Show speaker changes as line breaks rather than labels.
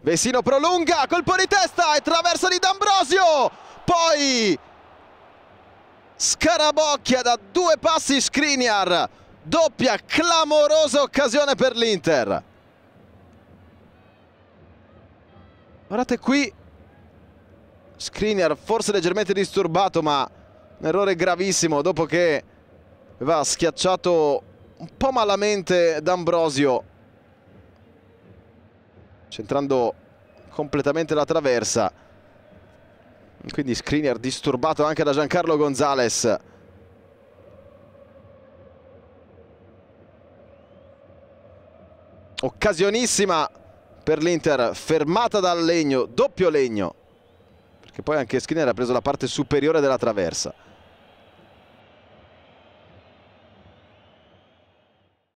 Vessino prolunga, colpo di testa e traversa di D'Ambrosio. Poi scarabocchia da due passi Skriniar. Doppia clamorosa occasione per l'Inter. Guardate qui Skriniar forse leggermente disturbato ma un errore gravissimo dopo che aveva schiacciato un po' malamente D'Ambrosio centrando completamente la traversa quindi screener disturbato anche da Giancarlo Gonzales occasionissima per l'Inter fermata dal legno doppio legno perché poi anche Skinner ha preso la parte superiore della traversa